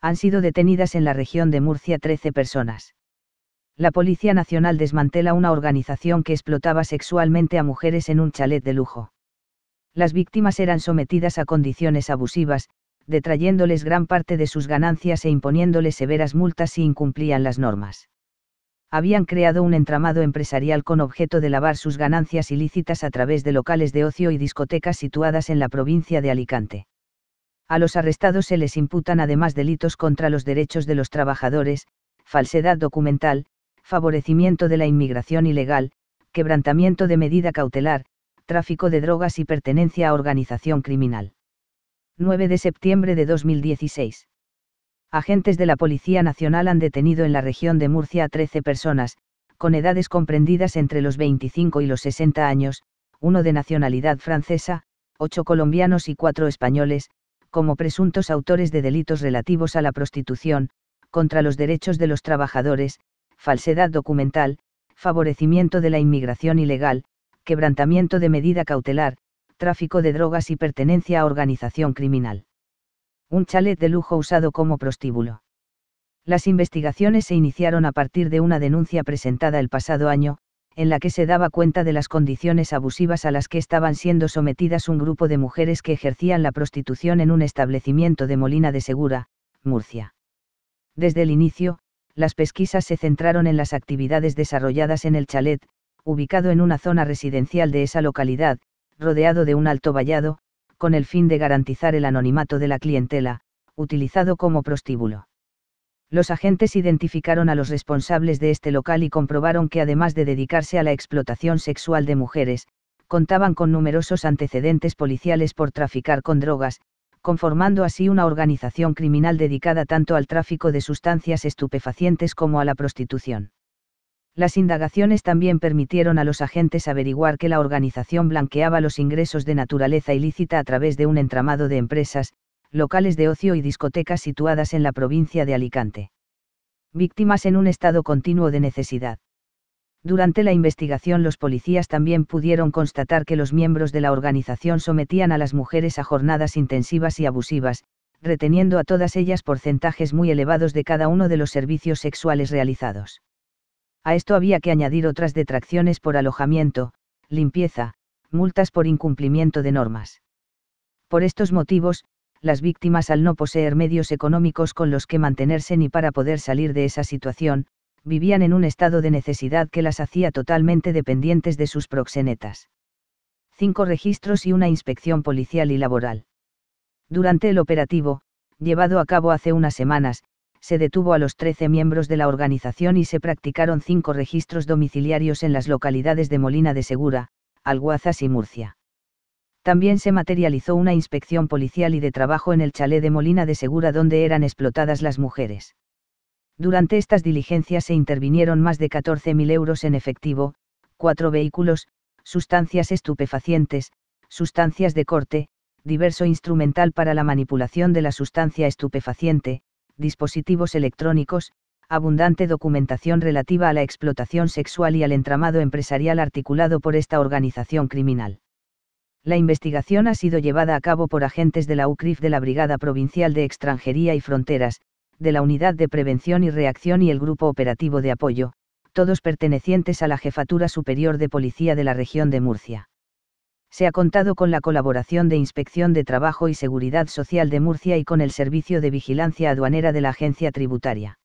han sido detenidas en la región de Murcia 13 personas. La Policía Nacional desmantela una organización que explotaba sexualmente a mujeres en un chalet de lujo. Las víctimas eran sometidas a condiciones abusivas, detrayéndoles gran parte de sus ganancias e imponiéndoles severas multas si incumplían las normas. Habían creado un entramado empresarial con objeto de lavar sus ganancias ilícitas a través de locales de ocio y discotecas situadas en la provincia de Alicante. A los arrestados se les imputan además delitos contra los derechos de los trabajadores, falsedad documental, favorecimiento de la inmigración ilegal, quebrantamiento de medida cautelar, tráfico de drogas y pertenencia a organización criminal. 9 de septiembre de 2016. Agentes de la Policía Nacional han detenido en la región de Murcia a 13 personas, con edades comprendidas entre los 25 y los 60 años, uno de nacionalidad francesa, ocho colombianos y cuatro españoles, como presuntos autores de delitos relativos a la prostitución, contra los derechos de los trabajadores, falsedad documental, favorecimiento de la inmigración ilegal, quebrantamiento de medida cautelar, tráfico de drogas y pertenencia a organización criminal. Un chalet de lujo usado como prostíbulo. Las investigaciones se iniciaron a partir de una denuncia presentada el pasado año, en la que se daba cuenta de las condiciones abusivas a las que estaban siendo sometidas un grupo de mujeres que ejercían la prostitución en un establecimiento de Molina de Segura, Murcia. Desde el inicio, las pesquisas se centraron en las actividades desarrolladas en el chalet, ubicado en una zona residencial de esa localidad, rodeado de un alto vallado, con el fin de garantizar el anonimato de la clientela, utilizado como prostíbulo los agentes identificaron a los responsables de este local y comprobaron que además de dedicarse a la explotación sexual de mujeres, contaban con numerosos antecedentes policiales por traficar con drogas, conformando así una organización criminal dedicada tanto al tráfico de sustancias estupefacientes como a la prostitución. Las indagaciones también permitieron a los agentes averiguar que la organización blanqueaba los ingresos de naturaleza ilícita a través de un entramado de empresas, locales de ocio y discotecas situadas en la provincia de Alicante. Víctimas en un estado continuo de necesidad. Durante la investigación los policías también pudieron constatar que los miembros de la organización sometían a las mujeres a jornadas intensivas y abusivas, reteniendo a todas ellas porcentajes muy elevados de cada uno de los servicios sexuales realizados. A esto había que añadir otras detracciones por alojamiento, limpieza, multas por incumplimiento de normas. Por estos motivos, las víctimas al no poseer medios económicos con los que mantenerse ni para poder salir de esa situación, vivían en un estado de necesidad que las hacía totalmente dependientes de sus proxenetas. Cinco registros y una inspección policial y laboral. Durante el operativo, llevado a cabo hace unas semanas, se detuvo a los 13 miembros de la organización y se practicaron cinco registros domiciliarios en las localidades de Molina de Segura, Alguazas y Murcia también se materializó una inspección policial y de trabajo en el chalet de Molina de Segura donde eran explotadas las mujeres. Durante estas diligencias se intervinieron más de 14.000 euros en efectivo, cuatro vehículos, sustancias estupefacientes, sustancias de corte, diverso instrumental para la manipulación de la sustancia estupefaciente, dispositivos electrónicos, abundante documentación relativa a la explotación sexual y al entramado empresarial articulado por esta organización criminal la investigación ha sido llevada a cabo por agentes de la UCRIF de la Brigada Provincial de Extranjería y Fronteras, de la Unidad de Prevención y Reacción y el Grupo Operativo de Apoyo, todos pertenecientes a la Jefatura Superior de Policía de la región de Murcia. Se ha contado con la colaboración de Inspección de Trabajo y Seguridad Social de Murcia y con el Servicio de Vigilancia Aduanera de la Agencia Tributaria.